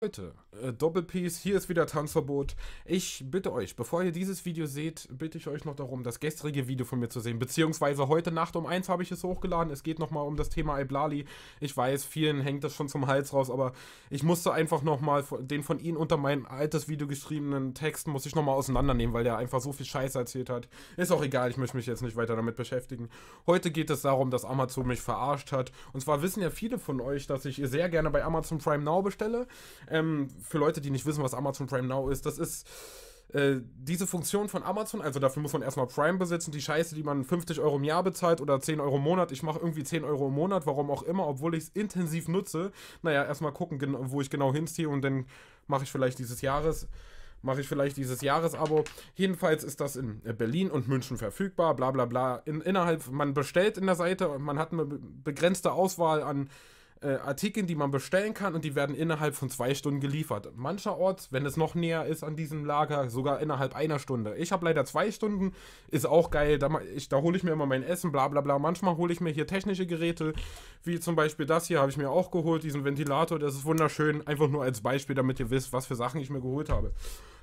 Leute, äh, Doppelpiece, hier ist wieder Tanzverbot. Ich bitte euch, bevor ihr dieses Video seht, bitte ich euch noch darum, das gestrige Video von mir zu sehen. Beziehungsweise heute Nacht um eins habe ich es hochgeladen. Es geht nochmal um das Thema Iblali. Ich weiß, vielen hängt das schon zum Hals raus, aber ich musste einfach nochmal den von Ihnen unter mein altes Video geschriebenen Text, muss ich nochmal auseinandernehmen, weil der einfach so viel Scheiße erzählt hat. Ist auch egal, ich möchte mich jetzt nicht weiter damit beschäftigen. Heute geht es darum, dass Amazon mich verarscht hat. Und zwar wissen ja viele von euch, dass ich sehr gerne bei Amazon Prime Now bestelle ähm, für Leute, die nicht wissen, was Amazon Prime Now ist, das ist äh, diese Funktion von Amazon, also dafür muss man erstmal Prime besitzen, die Scheiße, die man 50 Euro im Jahr bezahlt oder 10 Euro im Monat. Ich mache irgendwie 10 Euro im Monat, warum auch immer, obwohl ich es intensiv nutze. Naja, erstmal gucken, wo ich genau hinziehe und dann mache ich vielleicht dieses Jahres mache ich vielleicht dieses Jahresabo. Jedenfalls ist das in Berlin und München verfügbar, bla bla bla. In, innerhalb, man bestellt in der Seite, und man hat eine begrenzte Auswahl an äh, Artikeln, die man bestellen kann und die werden innerhalb von zwei Stunden geliefert. Mancherorts, wenn es noch näher ist an diesem Lager, sogar innerhalb einer Stunde. Ich habe leider zwei Stunden, ist auch geil. Da, da hole ich mir immer mein Essen, bla bla bla. Manchmal hole ich mir hier technische Geräte, wie zum Beispiel das hier habe ich mir auch geholt, diesen Ventilator, das ist wunderschön. Einfach nur als Beispiel, damit ihr wisst, was für Sachen ich mir geholt habe.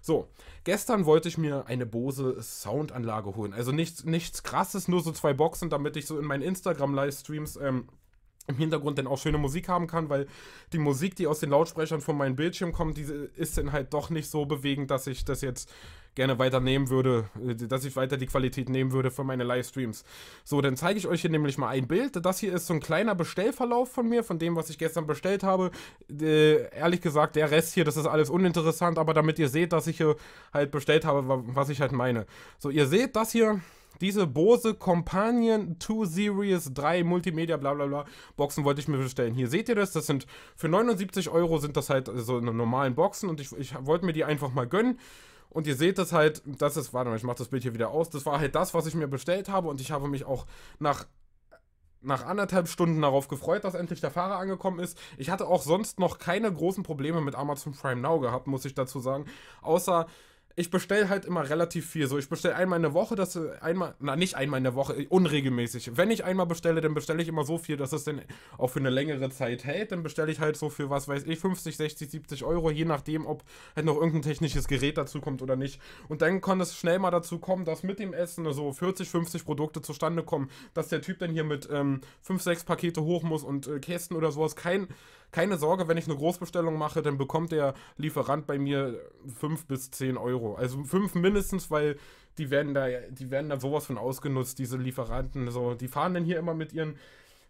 So, gestern wollte ich mir eine Bose Soundanlage holen. Also nichts, nichts krasses, nur so zwei Boxen, damit ich so in meinen Instagram-Livestreams ähm, im Hintergrund dann auch schöne Musik haben kann, weil die Musik, die aus den Lautsprechern von meinem Bildschirm kommt, die ist dann halt doch nicht so bewegend, dass ich das jetzt gerne weiter nehmen würde, äh, dass ich weiter die Qualität nehmen würde für meine Livestreams. So, dann zeige ich euch hier nämlich mal ein Bild. Das hier ist so ein kleiner Bestellverlauf von mir, von dem, was ich gestern bestellt habe. Äh, ehrlich gesagt, der Rest hier, das ist alles uninteressant, aber damit ihr seht, dass ich hier halt bestellt habe, was ich halt meine. So, ihr seht das hier diese Bose Companion 2 Series 3 Multimedia bla bla bla Boxen wollte ich mir bestellen. Hier seht ihr das, das sind für 79 Euro sind das halt so eine normalen Boxen und ich, ich wollte mir die einfach mal gönnen. Und ihr seht das halt, das ist, warte mal, ich mache das Bild hier wieder aus. Das war halt das, was ich mir bestellt habe und ich habe mich auch nach nach anderthalb Stunden darauf gefreut, dass endlich der Fahrer angekommen ist. Ich hatte auch sonst noch keine großen Probleme mit Amazon Prime Now gehabt, muss ich dazu sagen. Außer ich bestelle halt immer relativ viel. So, ich bestelle einmal in der Woche, dass einmal, na nicht einmal in der Woche, unregelmäßig. Wenn ich einmal bestelle, dann bestelle ich immer so viel, dass es dann auch für eine längere Zeit hält. Dann bestelle ich halt so für, was weiß ich, 50, 60, 70 Euro, je nachdem, ob halt noch irgendein technisches Gerät dazu kommt oder nicht. Und dann kann es schnell mal dazu kommen, dass mit dem Essen so 40, 50 Produkte zustande kommen, dass der Typ dann hier mit ähm, 5, 6 Pakete hoch muss und äh, Kästen oder sowas. Kein keine Sorge, wenn ich eine Großbestellung mache, dann bekommt der Lieferant bei mir 5 bis 10 Euro. Also 5 mindestens, weil die werden da, die werden da sowas von ausgenutzt, diese Lieferanten. So, die fahren dann hier immer mit ihren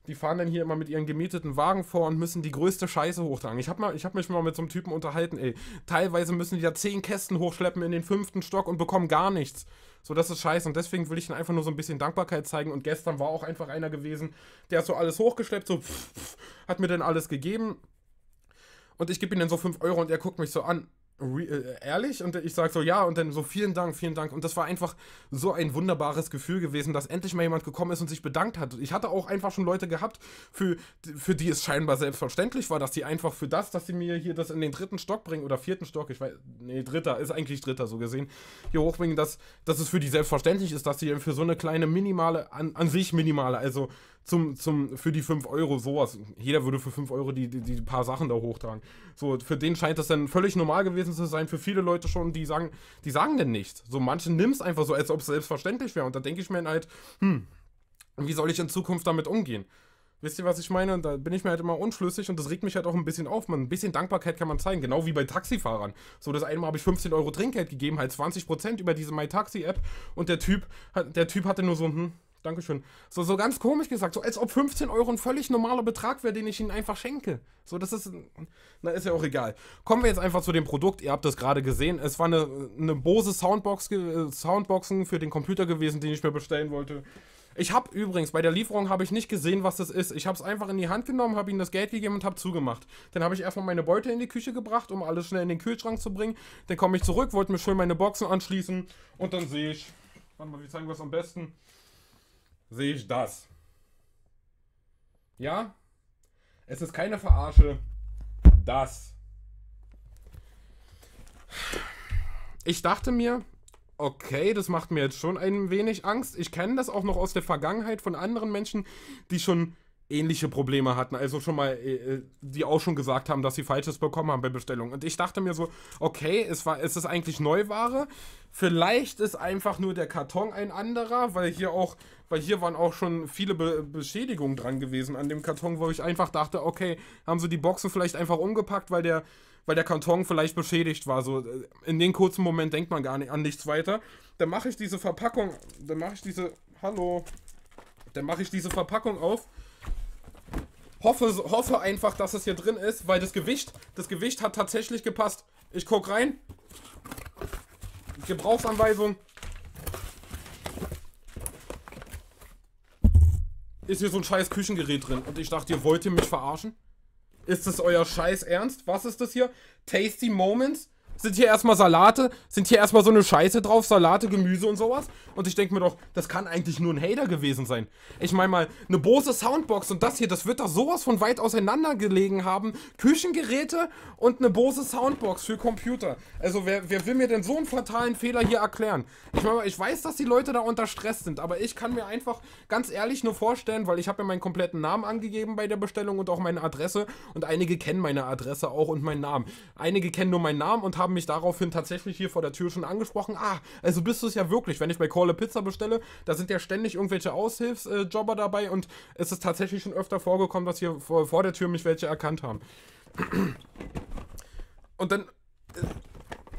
die fahren dann hier immer mit ihren gemieteten Wagen vor und müssen die größte Scheiße hochtragen. Ich habe hab mich mal mit so einem Typen unterhalten, ey. Teilweise müssen die da zehn Kästen hochschleppen in den fünften Stock und bekommen gar nichts. So, das ist scheiße. Und deswegen will ich ihnen einfach nur so ein bisschen Dankbarkeit zeigen. Und gestern war auch einfach einer gewesen, der hat so alles hochgeschleppt, so pff, pff, hat mir dann alles gegeben. Und ich gebe ihm dann so 5 Euro und er guckt mich so an. Äh, ehrlich und ich sag so ja und dann so vielen Dank, vielen Dank und das war einfach so ein wunderbares Gefühl gewesen, dass endlich mal jemand gekommen ist und sich bedankt hat. Ich hatte auch einfach schon Leute gehabt, für, für die es scheinbar selbstverständlich war, dass die einfach für das, dass sie mir hier das in den dritten Stock bringen oder vierten Stock, ich weiß, nee, dritter, ist eigentlich dritter so gesehen, hier hochbringen, dass, dass es für die selbstverständlich ist, dass sie für so eine kleine minimale, an, an sich minimale, also zum, zum, für die 5 Euro sowas. Jeder würde für 5 Euro die, die, die, paar Sachen da hochtragen. So, für den scheint das dann völlig normal gewesen zu sein. Für viele Leute schon, die sagen, die sagen denn nichts. So, manche nimmt es einfach so, als ob es selbstverständlich wäre. Und da denke ich mir halt, hm, wie soll ich in Zukunft damit umgehen? Wisst ihr, was ich meine? Und da bin ich mir halt immer unschlüssig und das regt mich halt auch ein bisschen auf. Man, ein bisschen Dankbarkeit kann man zeigen, genau wie bei Taxifahrern. So, das Mal habe ich 15 Euro Trinkgeld gegeben, halt 20% über diese MyTaxi-App und der Typ, der Typ hatte nur so, hm, Dankeschön. So, so ganz komisch gesagt, so als ob 15 Euro ein völlig normaler Betrag wäre, den ich ihnen einfach schenke. So, das ist, na, ist ja auch egal. Kommen wir jetzt einfach zu dem Produkt, ihr habt das gerade gesehen. Es war eine, eine Bose Soundbox, Soundboxen für den Computer gewesen, den ich mir bestellen wollte. Ich habe übrigens, bei der Lieferung habe ich nicht gesehen, was das ist. Ich habe es einfach in die Hand genommen, habe ihnen das Geld gegeben und habe zugemacht. Dann habe ich erstmal meine Beute in die Küche gebracht, um alles schnell in den Kühlschrank zu bringen. Dann komme ich zurück, wollte mir schön meine Boxen anschließen und dann sehe ich... Warte mal, wie zeigen wir es am besten? sehe ich das. Ja? Es ist keine Verarsche. Das. Ich dachte mir, okay, das macht mir jetzt schon ein wenig Angst. Ich kenne das auch noch aus der Vergangenheit von anderen Menschen, die schon ähnliche Probleme hatten, also schon mal, äh, äh, die auch schon gesagt haben, dass sie Falsches bekommen haben bei Bestellung. Und ich dachte mir so, okay, es, war, es ist eigentlich Neuware, vielleicht ist einfach nur der Karton ein anderer, weil hier auch, weil hier waren auch schon viele Be Beschädigungen dran gewesen an dem Karton, wo ich einfach dachte, okay, haben sie die Boxen vielleicht einfach umgepackt, weil der, weil der Karton vielleicht beschädigt war. So, äh, in den kurzen Moment denkt man gar nicht an nichts weiter. Dann mache ich diese Verpackung, dann mache ich diese, hallo, dann mache ich diese Verpackung auf Hoffe, hoffe einfach, dass es hier drin ist, weil das Gewicht, das Gewicht hat tatsächlich gepasst. Ich guck rein. Gebrauchsanweisung. Ist hier so ein scheiß Küchengerät drin. Und ich dachte, ihr wollt ihr mich verarschen? Ist das euer scheiß Ernst? Was ist das hier? Tasty Moments? sind hier erstmal Salate, sind hier erstmal so eine Scheiße drauf, Salate, Gemüse und sowas. Und ich denke mir doch, das kann eigentlich nur ein Hater gewesen sein. Ich meine mal, eine Bose Soundbox und das hier, das wird doch sowas von weit auseinander gelegen haben. Küchengeräte und eine Bose Soundbox für Computer. Also wer, wer will mir denn so einen fatalen Fehler hier erklären? Ich meine mal, ich weiß, dass die Leute da unter Stress sind, aber ich kann mir einfach ganz ehrlich nur vorstellen, weil ich habe ja meinen kompletten Namen angegeben bei der Bestellung und auch meine Adresse. Und einige kennen meine Adresse auch und meinen Namen. Einige kennen nur meinen Namen und haben haben mich daraufhin tatsächlich hier vor der Tür schon angesprochen. Ah, also bist du es ja wirklich. Wenn ich bei Call a Pizza bestelle, da sind ja ständig irgendwelche Aushilfsjobber äh, dabei und es ist tatsächlich schon öfter vorgekommen, dass hier vor, vor der Tür mich welche erkannt haben. Und dann. Äh,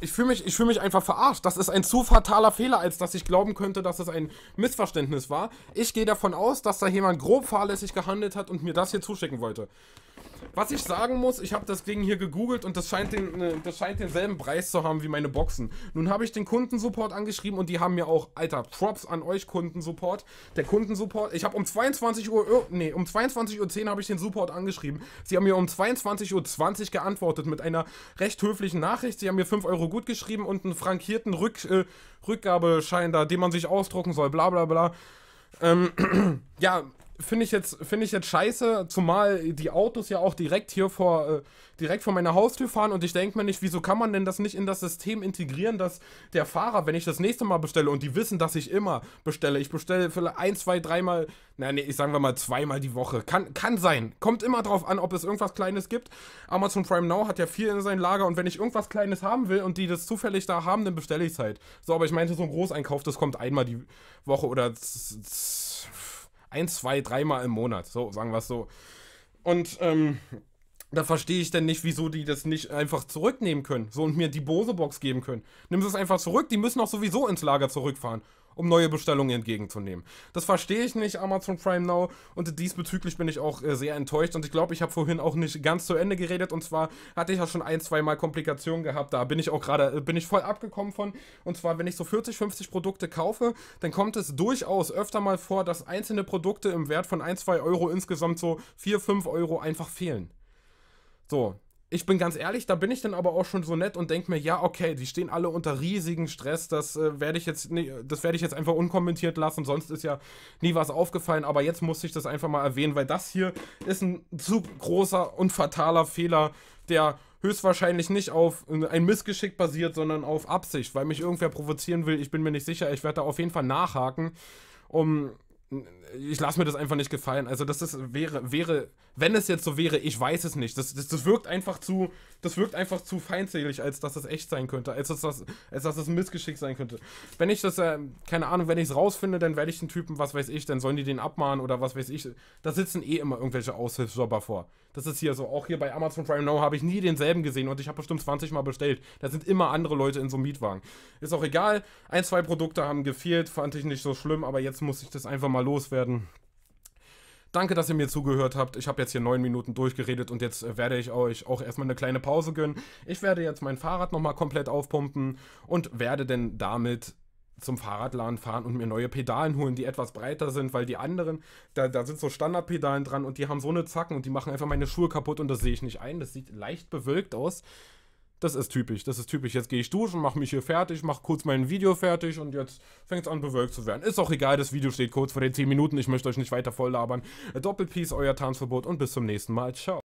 ich fühle mich, fühl mich einfach verarscht. Das ist ein zu fataler Fehler, als dass ich glauben könnte, dass es ein Missverständnis war. Ich gehe davon aus, dass da jemand grob fahrlässig gehandelt hat und mir das hier zuschicken wollte. Was ich sagen muss, ich habe das Ding hier gegoogelt und das scheint, den, äh, das scheint denselben Preis zu haben wie meine Boxen. Nun habe ich den Kundensupport angeschrieben und die haben mir auch, alter, Props an euch, Kundensupport. Der Kundensupport, ich habe um 22 Uhr, oh, nee, um 22.10 Uhr habe ich den Support angeschrieben. Sie haben mir um 22.20 Uhr geantwortet mit einer recht höflichen Nachricht. Sie haben mir 5 Euro gut geschrieben und einen frankierten Rück, äh, Rückgabeschein da, den man sich ausdrucken soll, bla bla bla. Ähm, ja, finde ich jetzt finde ich jetzt scheiße, zumal die Autos ja auch direkt hier vor äh, direkt vor meiner Haustür fahren und ich denke mir nicht, wieso kann man denn das nicht in das System integrieren, dass der Fahrer, wenn ich das nächste Mal bestelle und die wissen, dass ich immer bestelle, ich bestelle vielleicht ein, zwei, dreimal, na nee, ich sagen wir mal zweimal die Woche, kann kann sein, kommt immer drauf an, ob es irgendwas Kleines gibt. Amazon Prime Now hat ja viel in sein Lager und wenn ich irgendwas Kleines haben will und die das zufällig da haben, dann bestelle ich es halt. So, aber ich meinte so ein Großeinkauf, das kommt einmal die Woche oder ein, zwei, dreimal im Monat. So, sagen wir es so. Und ähm, da verstehe ich denn nicht, wieso die das nicht einfach zurücknehmen können. So und mir die Bose-Box geben können. Nimm sie es einfach zurück, die müssen auch sowieso ins Lager zurückfahren um neue Bestellungen entgegenzunehmen. Das verstehe ich nicht, Amazon Prime Now. Und diesbezüglich bin ich auch äh, sehr enttäuscht. Und ich glaube, ich habe vorhin auch nicht ganz zu Ende geredet. Und zwar hatte ich ja schon ein, zwei Mal Komplikationen gehabt. Da bin ich auch gerade, äh, bin ich voll abgekommen von. Und zwar, wenn ich so 40, 50 Produkte kaufe, dann kommt es durchaus öfter mal vor, dass einzelne Produkte im Wert von 1, 2 Euro insgesamt so 4, 5 Euro einfach fehlen. So, ich bin ganz ehrlich, da bin ich dann aber auch schon so nett und denke mir, ja, okay, die stehen alle unter riesigen Stress, das äh, werde ich jetzt nee, das werde ich jetzt einfach unkommentiert lassen, sonst ist ja nie was aufgefallen, aber jetzt muss ich das einfach mal erwähnen, weil das hier ist ein zu großer und fataler Fehler, der höchstwahrscheinlich nicht auf ein Missgeschick basiert, sondern auf Absicht, weil mich irgendwer provozieren will, ich bin mir nicht sicher, ich werde da auf jeden Fall nachhaken, um ich lasse mir das einfach nicht gefallen. Also das ist, wäre, wäre, wenn es jetzt so wäre, ich weiß es nicht. Das, das, das wirkt einfach zu, das wirkt einfach zu feindselig, als dass das echt sein könnte, als dass das, als dass das ein Missgeschick sein könnte. Wenn ich das, äh, keine Ahnung, wenn ich es rausfinde, dann werde ich den Typen, was weiß ich, dann sollen die den abmahnen oder was weiß ich. Da sitzen eh immer irgendwelche Aushilfsjobber vor. Das ist hier so. Auch hier bei Amazon Prime Now habe ich nie denselben gesehen und ich habe bestimmt 20 Mal bestellt. Da sind immer andere Leute in so einem Mietwagen. Ist auch egal. Ein, zwei Produkte haben gefehlt, fand ich nicht so schlimm, aber jetzt muss ich das einfach mal loswerden. Danke, dass ihr mir zugehört habt. Ich habe jetzt hier neun Minuten durchgeredet und jetzt äh, werde ich euch auch erstmal eine kleine Pause gönnen. Ich werde jetzt mein Fahrrad nochmal komplett aufpumpen und werde denn damit zum Fahrradladen fahren und mir neue Pedalen holen, die etwas breiter sind, weil die anderen, da, da sind so Standardpedalen dran und die haben so eine Zacken und die machen einfach meine Schuhe kaputt und das sehe ich nicht ein. Das sieht leicht bewölkt aus. Das ist typisch, das ist typisch. Jetzt gehe ich duschen, mache mich hier fertig, mache kurz mein Video fertig und jetzt fängt es an bewölkt zu werden. Ist auch egal, das Video steht kurz vor den 10 Minuten. Ich möchte euch nicht weiter voll labern. Doppelpiece, euer Tanzverbot und bis zum nächsten Mal. Ciao.